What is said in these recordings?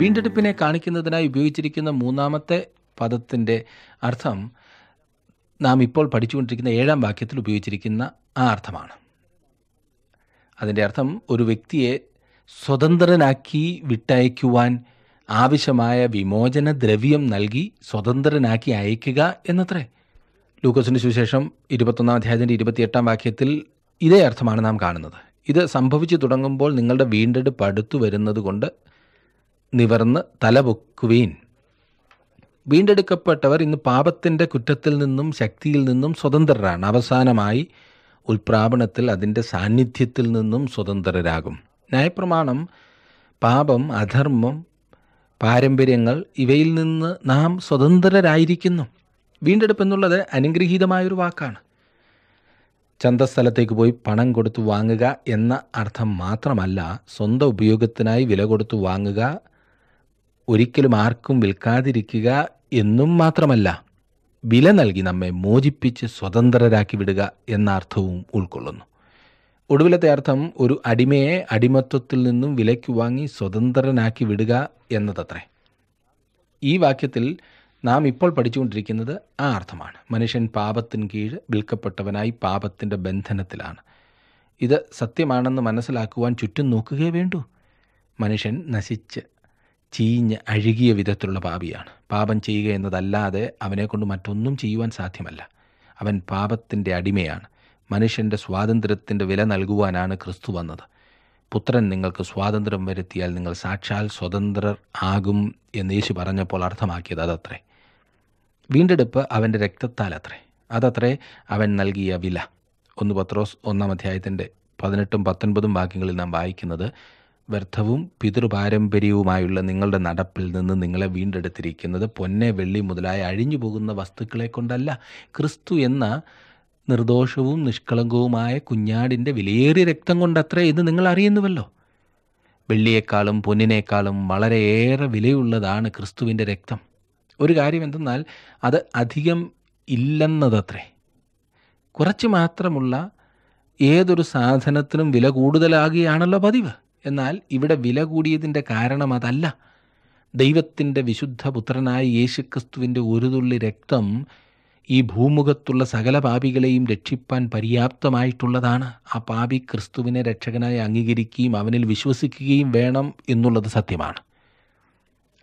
വീണ്ടെടുപ്പിനെ കാണിക്കുന്നതിനായി ഉപയോഗിച്ചിരിക്കുന്ന മൂന്നാമത്തെ പദത്തിൻ്റെ അർത്ഥം നാം ഇപ്പോൾ പഠിച്ചുകൊണ്ടിരിക്കുന്ന ഏഴാം വാക്യത്തിൽ ഉപയോഗിച്ചിരിക്കുന്ന ആ അർത്ഥമാണ് അതിൻ്റെ അർത്ഥം ഒരു വ്യക്തിയെ സ്വതന്ത്രനാക്കി വിട്ടയക്കുവാൻ ആവശ്യമായ വിമോചന ദ്രവ്യം നൽകി സ്വതന്ത്രനാക്കി അയക്കുക എന്നത്രേ ലൂക്കോസിൻ്റെ സുവിശേഷം ഇരുപത്തൊന്നാം അധ്യായത്തിൻ്റെ ഇരുപത്തിയെട്ടാം വാക്യത്തിൽ ഇതേ അർത്ഥമാണ് നാം കാണുന്നത് ഇത് സംഭവിച്ചു തുടങ്ങുമ്പോൾ നിങ്ങളുടെ വീണ്ടെടുപ്പ് അടുത്തു വരുന്നത് കൊണ്ട് നിവർന്ന് തലപൊക്കുവീൻ വീണ്ടെടുക്കപ്പെട്ടവർ ഇന്ന് പാപത്തിൻ്റെ കുറ്റത്തിൽ നിന്നും ശക്തിയിൽ നിന്നും സ്വതന്ത്രരാണ് അവസാനമായി ഉൽപ്രാപണത്തിൽ അതിൻ്റെ സാന്നിധ്യത്തിൽ നിന്നും സ്വതന്ത്രരാകും ന്യായപ്രമാണം പാപം അധർമ്മം പാരമ്പര്യങ്ങൾ ഇവയിൽ നിന്ന് നാം സ്വതന്ത്രരായിരിക്കുന്നു വീണ്ടെടുപ്പ് എന്നുള്ളത് അനുഗ്രഹീതമായൊരു വാക്കാണ് ചന്തസ്ഥലത്തേക്ക് പോയി പണം കൊടുത്തു വാങ്ങുക എന്ന അർത്ഥം മാത്രമല്ല സ്വന്തം ഉപയോഗത്തിനായി വില കൊടുത്തു വാങ്ങുക ഒരിക്കലും ആർക്കും വിൽക്കാതിരിക്കുക എന്നും മാത്രമല്ല വില നൽകി നമ്മെ മോചിപ്പിച്ച് സ്വതന്ത്രരാക്കി വിടുക എന്ന അർത്ഥവും ഉൾക്കൊള്ളുന്നു ഒടുവിലത്തെ അർത്ഥം ഒരു അടിമയെ അടിമത്വത്തിൽ നിന്നും വിലയ്ക്ക് വാങ്ങി സ്വതന്ത്രനാക്കി വിടുക എന്നതത്രേ ഈ വാക്യത്തിൽ നാം ഇപ്പോൾ പഠിച്ചുകൊണ്ടിരിക്കുന്നത് ആ അർത്ഥമാണ് മനുഷ്യൻ പാപത്തിന് കീഴ് വിൽക്കപ്പെട്ടവനായി പാപത്തിൻ്റെ ബന്ധനത്തിലാണ് ഇത് സത്യമാണെന്ന് മനസ്സിലാക്കുവാൻ ചുറ്റും നോക്കുകയേ വേണ്ടൂ മനുഷ്യൻ നശിച്ച് ചീഞ്ഞ് അഴുകിയ വിധത്തിലുള്ള പാപിയാണ് പാപം ചെയ്യുക എന്നതല്ലാതെ അവനെക്കൊണ്ട് മറ്റൊന്നും ചെയ്യുവാൻ സാധ്യമല്ല അവൻ പാപത്തിൻ്റെ അടിമയാണ് മനുഷ്യൻ്റെ സ്വാതന്ത്ര്യത്തിൻ്റെ വില നൽകുവാനാണ് ക്രിസ്തു വന്നത് പുത്രൻ നിങ്ങൾക്ക് സ്വാതന്ത്ര്യം വരുത്തിയാൽ നിങ്ങൾ സാക്ഷാൽ സ്വതന്ത്രർ ആകും എന്ന് യേശു പറഞ്ഞപ്പോൾ അർത്ഥമാക്കിയത് അതത്രേ വീണ്ടെടുപ്പ് അവൻ്റെ രക്തത്താൽ അത്രേ അതത്രേ അവൻ നൽകിയ വില ഒന്ന് പത്രോസ് ഒന്നാം അധ്യായത്തിൻ്റെ പതിനെട്ടും പത്തൊൻപതും വാക്യങ്ങളിൽ നാം വായിക്കുന്നത് വ്യർത്ഥവും പിതൃപാരമ്പര്യവുമായുള്ള നിങ്ങളുടെ നടപ്പിൽ നിന്ന് നിങ്ങളെ വീണ്ടെടുത്തിരിക്കുന്നത് പൊന്നെ വെള്ളി മുതലായ അഴിഞ്ഞു പോകുന്ന വസ്തുക്കളെ കൊണ്ടല്ല ക്രിസ്തു എന്ന നിർദോഷവും നിഷ്കളങ്കവുമായ കുഞ്ഞാടിൻ്റെ വിലയേറിയ രക്തം കൊണ്ടത്രേ ഇത് നിങ്ങൾ അറിയുന്നുവല്ലോ വെള്ളിയേക്കാളും പൊന്നിനേക്കാളും വളരെയേറെ വിലയുള്ളതാണ് ക്രിസ്തുവിൻ്റെ രക്തം ഒരു കാര്യം എന്തെന്നാൽ അത് അധികം ഇല്ലെന്നതത്രേ കുറച്ച് മാത്രമുള്ള ഏതൊരു സാധനത്തിനും വില കൂടുതലാകുകയാണല്ലോ പതിവ് എന്നാൽ ഇവിടെ വില കൂടിയതിൻ്റെ കാരണം അതല്ല ദൈവത്തിൻ്റെ വിശുദ്ധ പുത്രനായ യേശുക്രിസ്തുവിൻ്റെ ഒരു തുള്ളി രക്തം ഈ ഭൂമുഖത്തുള്ള സകല പാപികളെയും രക്ഷിപ്പാൻ പര്യാപ്തമായിട്ടുള്ളതാണ് ആ പാപി ക്രിസ്തുവിനെ രക്ഷകനായി അംഗീകരിക്കുകയും അവനിൽ വിശ്വസിക്കുകയും വേണം എന്നുള്ളത് സത്യമാണ്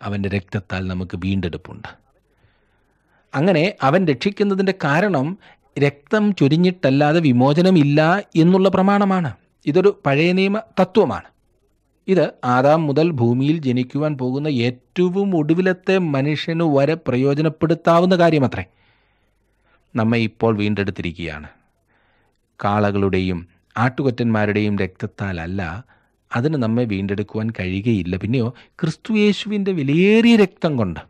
അവൻ്റെ രക്തത്താൽ നമുക്ക് വീണ്ടെടുപ്പുണ്ട് അങ്ങനെ അവൻ രക്ഷിക്കുന്നതിൻ്റെ കാരണം രക്തം ചൊരിഞ്ഞിട്ടല്ലാതെ വിമോചനമില്ല എന്നുള്ള പ്രമാണമാണ് ഇതൊരു പഴയ നിയമ തത്വമാണ് ഇത് ആദാം മുതൽ ഭൂമിയിൽ ജനിക്കുവാൻ പോകുന്ന ഏറ്റവും ഒടുവിലത്തെ മനുഷ്യന് വരെ പ്രയോജനപ്പെടുത്താവുന്ന കാര്യമത്രേ നമ്മെ ഇപ്പോൾ വീണ്ടെടുത്തിരിക്കുകയാണ് കാളകളുടെയും ആട്ടുകൊറ്റന്മാരുടെയും രക്തത്താലല്ല അതിന് നമ്മെ വീണ്ടെടുക്കുവാൻ കഴിയുകയില്ല പിന്നെയോ ക്രിസ്തുയേശുവിൻ്റെ വിലയേറിയ രക്തം കൊണ്ട്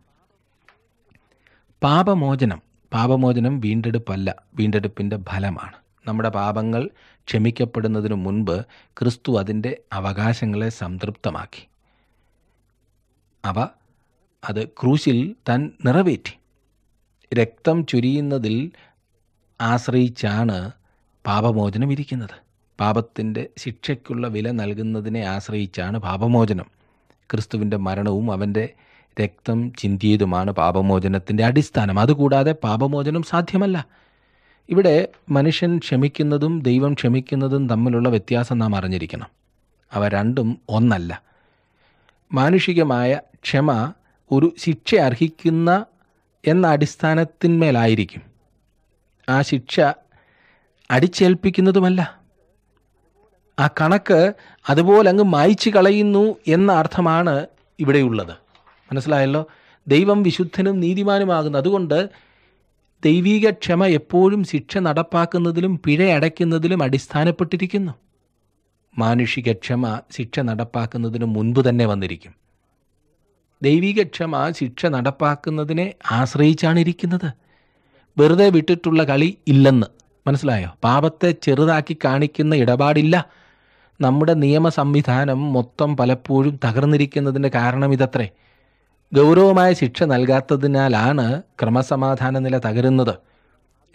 പാപമോചനം പാപമോചനം വീണ്ടെടുപ്പല്ല വീണ്ടെടുപ്പിൻ്റെ ഫലമാണ് നമ്മുടെ പാപങ്ങൾ ക്ഷമിക്കപ്പെടുന്നതിനു മുൻപ് ക്രിസ്തു അതിൻ്റെ അവകാശങ്ങളെ സംതൃപ്തമാക്കി അവ അത് ക്രൂശിൽ താൻ നിറവേറ്റി രക്തം ചുരിയുന്നതിൽ ആശ്രയിച്ചാണ് പാപമോചനം ഇരിക്കുന്നത് പാപത്തിൻ്റെ ശിക്ഷയ്ക്കുള്ള വില നൽകുന്നതിനെ ആശ്രയിച്ചാണ് പാപമോചനം ക്രിസ്തുവിൻ്റെ മരണവും അവൻ്റെ രക്തം ചിന്തിയതുമാണ് പാപമോചനത്തിൻ്റെ അടിസ്ഥാനം അതുകൂടാതെ പാപമോചനം സാധ്യമല്ല ഇവിടെ മനുഷ്യൻ ക്ഷമിക്കുന്നതും ദൈവം ക്ഷമിക്കുന്നതും തമ്മിലുള്ള വ്യത്യാസം നാം അറിഞ്ഞിരിക്കണം അവ രണ്ടും ഒന്നല്ല മാനുഷികമായ ക്ഷമ ഒരു ശിക്ഷ അർഹിക്കുന്ന എന്ന അടിസ്ഥാനത്തിന്മേലായിരിക്കും ആ ശിക്ഷ അടിച്ചേൽപ്പിക്കുന്നതുമല്ല ആ കണക്ക് അതുപോലെ അങ്ങ് മായ്ച്ചു കളയുന്നു എന്ന അർത്ഥമാണ് ഇവിടെയുള്ളത് മനസ്സിലായല്ലോ ദൈവം വിശുദ്ധനും നീതിമാനുമാകുന്നു അതുകൊണ്ട് ദൈവീക ക്ഷമ എപ്പോഴും ശിക്ഷ നടപ്പാക്കുന്നതിലും പിഴ അടയ്ക്കുന്നതിലും അടിസ്ഥാനപ്പെട്ടിരിക്കുന്നു മാനുഷിക ക്ഷമ ശിക്ഷ നടപ്പാക്കുന്നതിനു മുൻപ് തന്നെ വന്നിരിക്കും ദൈവിക ക്ഷമ ശിക്ഷ നടപ്പാക്കുന്നതിനെ ആശ്രയിച്ചാണ് ഇരിക്കുന്നത് വെറുതെ വിട്ടിട്ടുള്ള കളി ഇല്ലെന്ന് മനസ്സിലായോ പാപത്തെ ചെറുതാക്കി കാണിക്കുന്ന ഇടപാടില്ല നമ്മുടെ നിയമ സംവിധാനം മൊത്തം പലപ്പോഴും തകർന്നിരിക്കുന്നതിൻ്റെ കാരണം ഇതത്രേ ഗൗരവമായ ശിക്ഷ നൽകാത്തതിനാലാണ് ക്രമസമാധാന നില തകരുന്നത്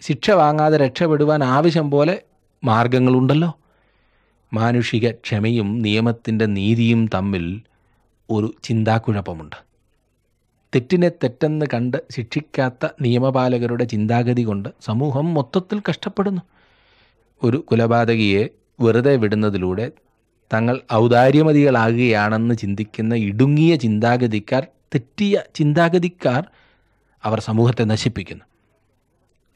ശിക്ഷ വാങ്ങാതെ രക്ഷപ്പെടുവാൻ ആവശ്യം പോലെ മാർഗങ്ങളുണ്ടല്ലോ മാനുഷിക ക്ഷമയും നിയമത്തിൻ്റെ നീതിയും തമ്മിൽ ഒരു ചിന്താക്കുഴപ്പമുണ്ട് തെറ്റിനെ തെറ്റെന്ന് കണ്ട് ശിക്ഷിക്കാത്ത നിയമപാലകരുടെ ചിന്താഗതി കൊണ്ട് സമൂഹം മൊത്തത്തിൽ കഷ്ടപ്പെടുന്നു ഒരു കുലപാതകിയെ വെറുതെ വിടുന്നതിലൂടെ തങ്ങൾ ഔദാര്യമതികളാകുകയാണെന്ന് ചിന്തിക്കുന്ന ഇടുങ്ങിയ ചിന്താഗതിക്കാർ തെറ്റിയ ചിന്താഗതിക്കാർ അവർ സമൂഹത്തെ നശിപ്പിക്കുന്നു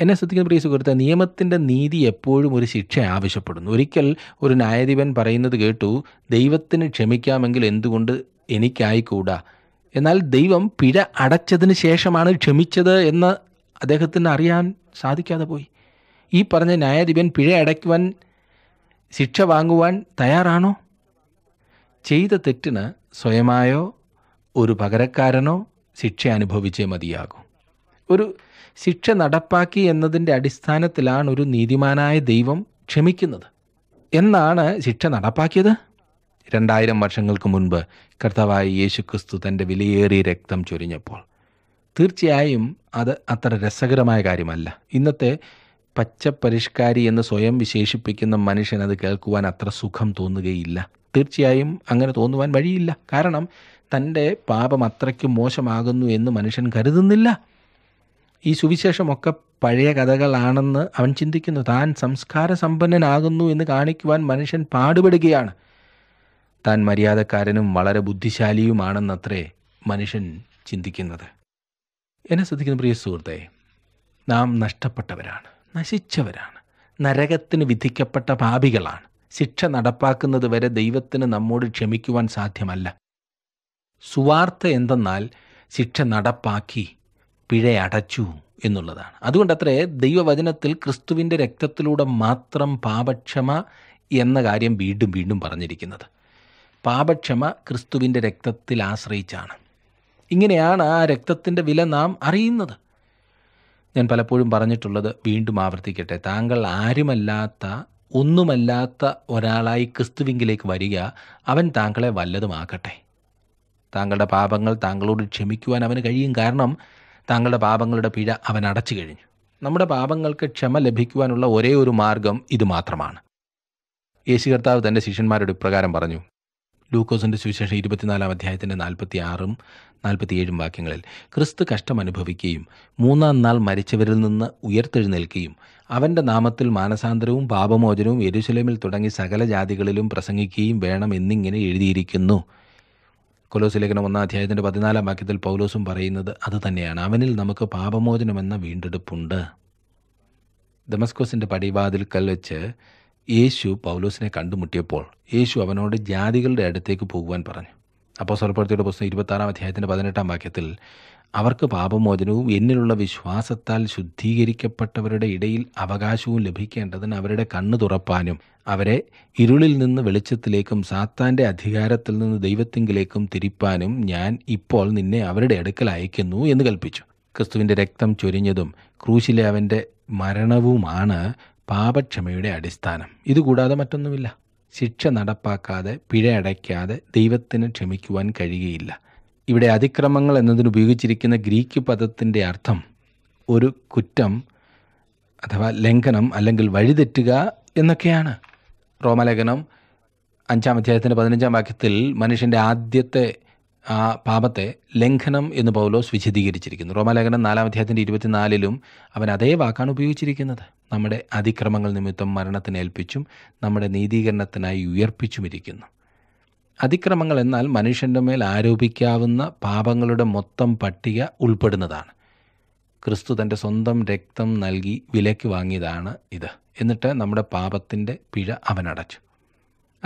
എന്നെ ശ്രദ്ധിക്കുന്ന പ്രിയ സുഹൃത്തെ നിയമത്തിൻ്റെ നീതി എപ്പോഴും ഒരു ശിക്ഷ ആവശ്യപ്പെടുന്നു ഒരിക്കൽ ഒരു ന്യായാധിപൻ പറയുന്നത് കേട്ടു ദൈവത്തിന് ക്ഷമിക്കാമെങ്കിൽ എന്തുകൊണ്ട് എനിക്കായിക്കൂടാ എന്നാൽ ദൈവം പിഴ അടച്ചതിന് ശേഷമാണ് ക്ഷമിച്ചത് എന്ന് അദ്ദേഹത്തിന് അറിയാൻ സാധിക്കാതെ പോയി ഈ പറഞ്ഞ ന്യായാധിപൻ പിഴ അടയ്ക്കുവാൻ ശിക്ഷ വാങ്ങുവാൻ തയ്യാറാണോ ചെയ്ത തെറ്റിന് സ്വയമായോ ഒരു പകരക്കാരനോ ശിക്ഷ അനുഭവിച്ചേ മതിയാകൂ ഒരു ശിക്ഷ നടപ്പാക്കി എന്നതിൻ്റെ അടിസ്ഥാനത്തിലാണ് ഒരു നീതിമാനായ ദൈവം ക്ഷമിക്കുന്നത് എന്നാണ് ശിക്ഷ നടപ്പാക്കിയത് രണ്ടായിരം വർഷങ്ങൾക്ക് മുൻപ് കർത്താവായ യേശുക്രിസ്തു തൻ്റെ വിലയേറിയ രക്തം ചൊരിഞ്ഞപ്പോൾ തീർച്ചയായും അത് അത്ര രസകരമായ കാര്യമല്ല ഇന്നത്തെ പച്ചപ്പരിഷ്കാരി എന്ന് സ്വയം വിശേഷിപ്പിക്കുന്ന മനുഷ്യൻ അത് കേൾക്കുവാൻ അത്ര സുഖം തോന്നുകയില്ല തീർച്ചയായും അങ്ങനെ തോന്നുവാൻ വഴിയില്ല കാരണം തൻ്റെ പാപം അത്രയ്ക്ക് മോശമാകുന്നു എന്ന് മനുഷ്യൻ കരുതുന്നില്ല ഈ സുവിശേഷമൊക്കെ പഴയ കഥകളാണെന്ന് അവൻ ചിന്തിക്കുന്നു താൻ സംസ്കാര സമ്പന്നനാകുന്നു എന്ന് കാണിക്കുവാൻ മനുഷ്യൻ പാടുപെടുകയാണ് താൻ മര്യാദക്കാരനും വളരെ ബുദ്ധിശാലിയുമാണെന്നത്രേ മനുഷ്യൻ ചിന്തിക്കുന്നത് എന്നെ ശ്രദ്ധിക്കുന്ന പ്രിയ സുഹൃത്തെ നാം നഷ്ടപ്പെട്ടവരാണ് നശിച്ചവരാണ് നരകത്തിന് വിധിക്കപ്പെട്ട പാപികളാണ് ശിക്ഷ നടപ്പാക്കുന്നത് വരെ ദൈവത്തിന് നമ്മോട് ക്ഷമിക്കുവാൻ സാധ്യമല്ല സുവാർത്ത എന്തെന്നാൽ ശിക്ഷ നടപ്പാക്കി പിഴയടച്ചു എന്നുള്ളതാണ് അതുകൊണ്ടത്രേ ദൈവവചനത്തിൽ ക്രിസ്തുവിൻ്റെ രക്തത്തിലൂടെ മാത്രം പാപക്ഷമ എന്ന കാര്യം വീണ്ടും വീണ്ടും പറഞ്ഞിരിക്കുന്നത് പാപക്ഷമ ക്രിസ്തുവിൻ്റെ രക്തത്തിൽ ആശ്രയിച്ചാണ് ഇങ്ങനെയാണ് ആ രക്തത്തിൻ്റെ വില നാം അറിയുന്നത് ഞാൻ പലപ്പോഴും പറഞ്ഞിട്ടുള്ളത് വീണ്ടും ആവർത്തിക്കട്ടെ താങ്കൾ ആരുമല്ലാത്ത ഒന്നുമല്ലാത്ത ഒരാളായി ക്രിസ്തുവിങ്കിലേക്ക് വരിക അവൻ താങ്കളെ വല്ലതുമാക്കട്ടെ താങ്കളുടെ പാപങ്ങൾ താങ്കളോട് ക്ഷമിക്കുവാൻ അവന് കഴിയും കാരണം താങ്കളുടെ പാപങ്ങളുടെ പിഴ അവൻ അടച്ചു കഴിഞ്ഞു നമ്മുടെ പാപങ്ങൾക്ക് ക്ഷമ ലഭിക്കുവാനുള്ള ഒരേ ഒരു മാർഗം ഇത് മാത്രമാണ് യേശു കർത്താവ് തൻ്റെ ശിഷ്യന്മാരോട് ഇപ്രകാരം പറഞ്ഞു ലൂക്കോസിൻ്റെ സുവിശേഷം ഇരുപത്തിനാലാം അധ്യായത്തിൻ്റെ നാൽപ്പത്തി ആറും നാൽപ്പത്തിയേഴും വാക്യങ്ങളിൽ ക്രിസ്തു കഷ്ടമനുഭവിക്കുകയും മൂന്നാം നാൾ മരിച്ചവരിൽ നിന്ന് ഉയർത്തെഴുന്നേൽക്കുകയും അവൻ്റെ നാമത്തിൽ മാനസാന്തരവും പാപമോചനവും യെരുശലേമിൽ തുടങ്ങി സകല ജാതികളിലും പ്രസംഗിക്കുകയും വേണം എന്നിങ്ങനെ എഴുതിയിരിക്കുന്നു കൊലോസ് ലേഖനം ഒന്നാം അധ്യായത്തിൻ്റെ പതിനാലാം വാക്യത്തിൽ പൗലോസും പറയുന്നത് അത് തന്നെയാണ് അവനിൽ നമുക്ക് പാപമോചനമെന്ന വീണ്ടെടുപ്പുണ്ട് ഡെമസ്കോസിൻ്റെ പടിവാതിൽക്കൽ വെച്ച് യേശു പൗലോസിനെ കണ്ടുമുട്ടിയപ്പോൾ യേശു അവനോട് ജാതികളുടെ അടുത്തേക്ക് പോകുവാൻ പറഞ്ഞു അപ്പോൾ സ്വർപ്പെടുത്തിയുടെ പുസ്തകം ഇരുപത്താറാം അധ്യായത്തിൻ്റെ പതിനെട്ടാം വാക്യത്തിൽ അവർക്ക് പാപമോചനവും എന്നിലുള്ള വിശ്വാസത്താൽ ശുദ്ധീകരിക്കപ്പെട്ടവരുടെ ഇടയിൽ അവകാശവും ലഭിക്കേണ്ടതിന് അവരുടെ കണ്ണു തുറപ്പാനും അവരെ ഇരുളിൽ നിന്ന് വെളിച്ചത്തിലേക്കും സാത്താൻ്റെ അധികാരത്തിൽ നിന്ന് ദൈവത്തിങ്കിലേക്കും തിരിപ്പാനും ഞാൻ ഇപ്പോൾ നിന്നെ അവരുടെ അടുക്കൽ അയക്കുന്നു എന്ന് കൽപ്പിച്ചു ക്രിസ്തുവിൻ്റെ രക്തം ചൊരിഞ്ഞതും ക്രൂശിലെ അവൻ്റെ മരണവുമാണ് പാപക്ഷമയുടെ അടിസ്ഥാനം ഇതുകൂടാതെ മറ്റൊന്നുമില്ല ശിക്ഷ നടപ്പാക്കാതെ പിഴയടയ്ക്കാതെ ദൈവത്തിന് ക്ഷമിക്കുവാൻ കഴിയുകയില്ല ഇവിടെ അതിക്രമങ്ങൾ ഉപയോഗിച്ചിരിക്കുന്ന ഗ്രീക്ക് പദത്തിൻ്റെ അർത്ഥം ഒരു കുറ്റം അഥവാ ലംഘനം അല്ലെങ്കിൽ വഴിതെറ്റുക എന്നൊക്കെയാണ് റോമലേഖനം അഞ്ചാം അധ്യായത്തിൻ്റെ പതിനഞ്ചാം വാക്യത്തിൽ മനുഷ്യൻ്റെ ആദ്യത്തെ ആ പാപത്തെ ലംഘനം എന്ന് പൗലോസ് വിശദീകരിച്ചിരിക്കുന്നു റോമാലേഖനം നാലാം അധ്യായത്തിൻ്റെ ഇരുപത്തിനാലിലും അവൻ അതേ വാക്കാണ് ഉപയോഗിച്ചിരിക്കുന്നത് നമ്മുടെ അതിക്രമങ്ങൾ നിമിത്തം മരണത്തിന് ഏൽപ്പിച്ചും നമ്മുടെ നീതീകരണത്തിനായി ഉയർപ്പിച്ചുമിരിക്കുന്നു അതിക്രമങ്ങൾ എന്നാൽ മനുഷ്യൻ്റെ മേൽ ആരോപിക്കാവുന്ന പാപങ്ങളുടെ മൊത്തം പട്ടിക ഉൾപ്പെടുന്നതാണ് ക്രിസ്തു തൻ്റെ സ്വന്തം രക്തം നൽകി വിലയ്ക്ക് വാങ്ങിയതാണ് ഇത് എന്നിട്ട് നമ്മുടെ പാപത്തിൻ്റെ പിഴ അവനടച്ചു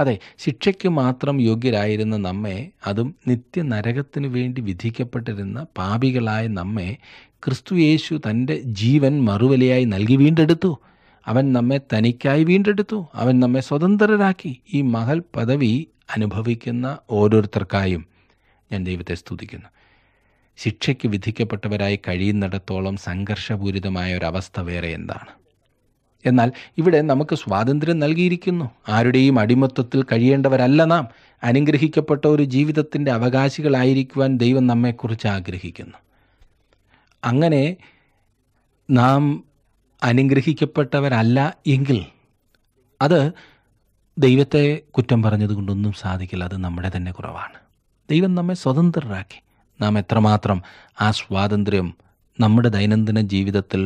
അതെ ശിക്ഷയ്ക്ക് മാത്രം യോഗ്യരായിരുന്ന നമ്മെ അതും നിത്യ നരകത്തിനു വേണ്ടി വിധിക്കപ്പെട്ടിരുന്ന പാപികളായ നമ്മെ ക്രിസ്തു യേശു തൻ്റെ ജീവൻ മറുവലയായി നൽകി വീണ്ടെടുത്തു അവൻ നമ്മെ തനിക്കായി വീണ്ടെടുത്തു അവൻ നമ്മെ സ്വതന്ത്രരാക്കി ഈ മഹൽ പദവി അനുഭവിക്കുന്ന ഓരോരുത്തർക്കായും ഞാൻ ദൈവത്തെ സ്തുതിക്കുന്നു ശിക്ഷയ്ക്ക് വിധിക്കപ്പെട്ടവരായി കഴിയുന്നിടത്തോളം സംഘർഷപൂരിതമായ ഒരവസ്ഥ വേറെ എന്താണ് എന്നാൽ ഇവിടെ നമുക്ക് സ്വാതന്ത്ര്യം നൽകിയിരിക്കുന്നു ആരുടെയും അടിമത്വത്തിൽ കഴിയേണ്ടവരല്ല നാം അനുഗ്രഹിക്കപ്പെട്ട ഒരു ജീവിതത്തിൻ്റെ അവകാശികളായിരിക്കുവാൻ ദൈവം നമ്മെക്കുറിച്ച് ആഗ്രഹിക്കുന്നു അങ്ങനെ നാം അനുഗ്രഹിക്കപ്പെട്ടവരല്ല എങ്കിൽ അത് ദൈവത്തെ കുറ്റം പറഞ്ഞതുകൊണ്ടൊന്നും സാധിക്കില്ല അത് നമ്മുടെ തന്നെ കുറവാണ് ദൈവം നമ്മെ സ്വതന്ത്രരാക്കി നാം എത്രമാത്രം ആ സ്വാതന്ത്ര്യം നമ്മുടെ ദൈനംദിന ജീവിതത്തിൽ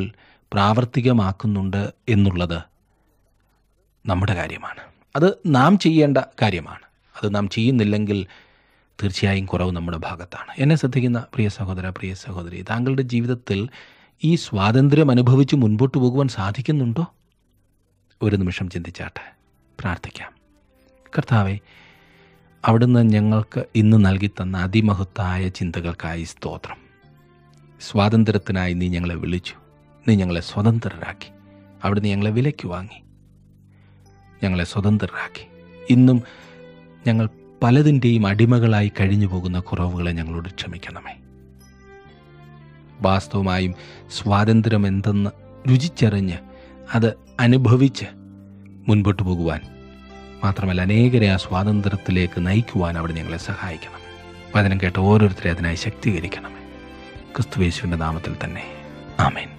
പ്രാവർത്തികമാക്കുന്നുണ്ട് എന്നുള്ളത് നമ്മുടെ കാര്യമാണ് അത് നാം ചെയ്യേണ്ട കാര്യമാണ് അത് നാം ചെയ്യുന്നില്ലെങ്കിൽ തീർച്ചയായും കുറവ് നമ്മുടെ ഭാഗത്താണ് എന്നെ ശ്രദ്ധിക്കുന്ന പ്രിയ സഹോദര പ്രിയ സഹോദരി താങ്കളുടെ ജീവിതത്തിൽ ഈ സ്വാതന്ത്ര്യം അനുഭവിച്ച് മുൻപോട്ട് പോകുവാൻ സാധിക്കുന്നുണ്ടോ ഒരു നിമിഷം ചിന്തിച്ചാട്ടെ പ്രാർത്ഥിക്കാം കർത്താവെ അവിടുന്ന് ഞങ്ങൾക്ക് ഇന്ന് നൽകി തന്ന അതിമഹത്തായ ചിന്തകൾക്കായി സ്തോത്രം സ്വാതന്ത്ര്യത്തിനായി നീ ഞങ്ങളെ വിളിച്ചു നീ ഞങ്ങളെ സ്വതന്ത്രരാക്കി അവിടുന്ന് ഞങ്ങളെ വിലയ്ക്ക് വാങ്ങി ഞങ്ങളെ സ്വതന്ത്രരാക്കി ഇന്നും ഞങ്ങൾ പലതിൻ്റെയും അടിമകളായി കഴിഞ്ഞു പോകുന്ന കുറവുകളെ ഞങ്ങളോട് ക്ഷമിക്കണമേ വാസ്തവമായും സ്വാതന്ത്ര്യം എന്തെന്ന് രുചിച്ചറിഞ്ഞ് അത് അനുഭവിച്ച് മുൻപോട്ട് പോകുവാൻ മാത്രമല്ല അനേകരെ ആ സ്വാതന്ത്ര്യത്തിലേക്ക് നയിക്കുവാൻ അവിടെ ഞങ്ങളെ സഹായിക്കണം വചനം കേട്ട് ഓരോരുത്തരെ അതിനായി ശക്തീകരിക്കണം ക്രിസ്തുവേശുവിൻ്റെ നാമത്തിൽ തന്നെ ആമേൻ